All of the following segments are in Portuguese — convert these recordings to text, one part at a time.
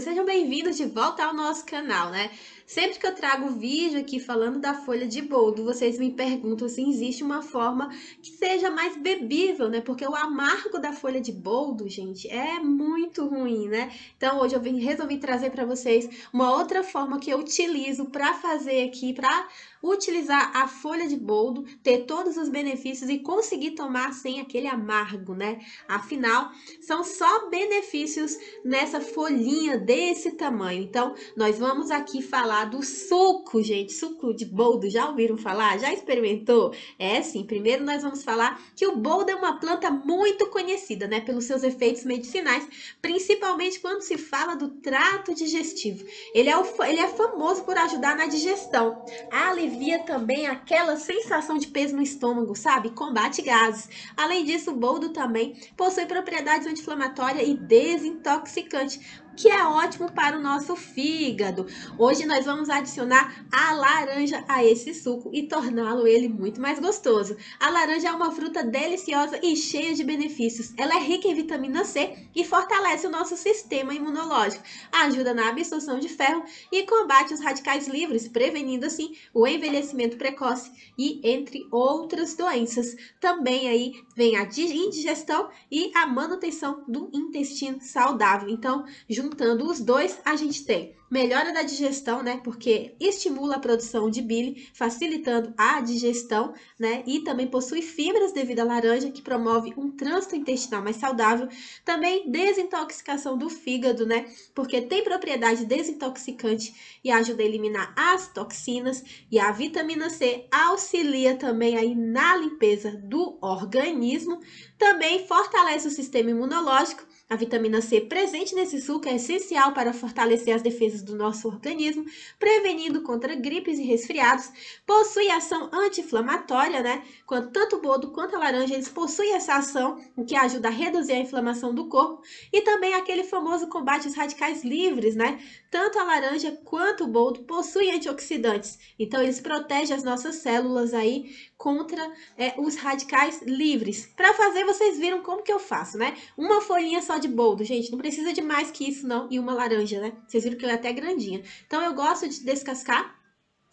Sejam bem-vindos de volta ao nosso canal, né? Sempre que eu trago vídeo aqui falando da folha de boldo, vocês me perguntam se existe uma forma que seja mais bebível, né? Porque o amargo da folha de boldo, gente, é muito ruim, né? Então hoje eu vim, resolvi trazer para vocês uma outra forma que eu utilizo para fazer aqui, para utilizar a folha de boldo, ter todos os benefícios e conseguir tomar sem aquele amargo, né? Afinal, são só benefícios nessa folhinha desse tamanho. Então, nós vamos aqui falar falar do suco, gente. Suco de boldo, já ouviram falar? Já experimentou? É sim, primeiro nós vamos falar que o boldo é uma planta muito conhecida, né, pelos seus efeitos medicinais, principalmente quando se fala do trato digestivo. Ele é, o, ele é famoso por ajudar na digestão. Alivia também aquela sensação de peso no estômago, sabe? Combate gases. Além disso, o boldo também possui propriedades anti inflamatórias e desintoxicante, que é ótimo para o nosso fígado. Hoje nós vamos adicionar a laranja a esse suco e torná-lo ele muito mais gostoso. A laranja é uma fruta deliciosa e cheia de benefícios. Ela é rica em vitamina C e fortalece o nosso sistema imunológico, ajuda na absorção de ferro e combate os radicais livres, prevenindo assim o envelhecimento precoce e entre outras doenças. Também aí vem a indigestão e a manutenção do intestino saudável. Então, junto juntando os dois, a gente tem melhora da digestão, né? Porque estimula a produção de bile, facilitando a digestão, né? E também possui fibras devido à laranja, que promove um trânsito intestinal mais saudável. Também desintoxicação do fígado, né? Porque tem propriedade desintoxicante e ajuda a eliminar as toxinas. E a vitamina C auxilia também aí na limpeza do organismo. Também fortalece o sistema imunológico. A vitamina C presente nesse suco é essencial para fortalecer as defesas do nosso organismo, prevenindo contra gripes e resfriados, possui ação anti-inflamatória, né? Quanto tanto o bodo quanto a laranja, eles possuem essa ação, o que ajuda a reduzir a inflamação do corpo, e também aquele famoso combate aos radicais livres, né? Tanto a laranja quanto o boldo possuem antioxidantes, então eles protegem as nossas células aí contra é, os radicais livres. Para fazer, vocês viram como que eu faço, né? Uma folhinha só de boldo, gente, não precisa de mais que isso não, e uma laranja, né? Vocês viram que eu até até grandinha. Então, eu gosto de descascar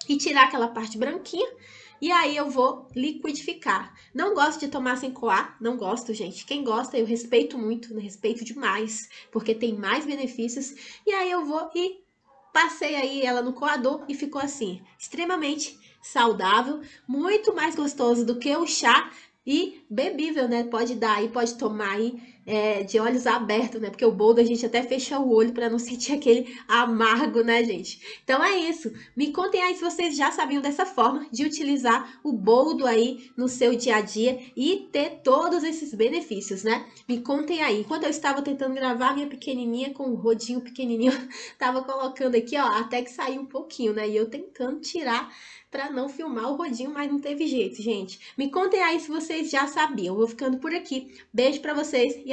e tirar aquela parte branquinha. E aí eu vou liquidificar. Não gosto de tomar sem coar, não gosto, gente. Quem gosta, eu respeito muito, né? respeito demais, porque tem mais benefícios. E aí eu vou e passei aí ela no coador e ficou assim, extremamente saudável, muito mais gostoso do que o chá e bebível, né? Pode dar aí, pode tomar aí é, de olhos abertos, né? Porque o boldo a gente até fecha o olho para não sentir aquele amargo, né, gente? Então é isso. Me contem aí se vocês já sabiam dessa forma de utilizar o boldo aí no seu dia a dia e ter todos esses benefícios, né? Me contem aí. Quando eu estava tentando gravar minha pequenininha com o rodinho pequenininho, tava colocando aqui, ó, até que saiu um pouquinho, né? E eu tentando tirar para não filmar o rodinho, mas não teve jeito, gente. Me contem aí se vocês já sabiam. Eu vou ficando por aqui. Beijo para vocês e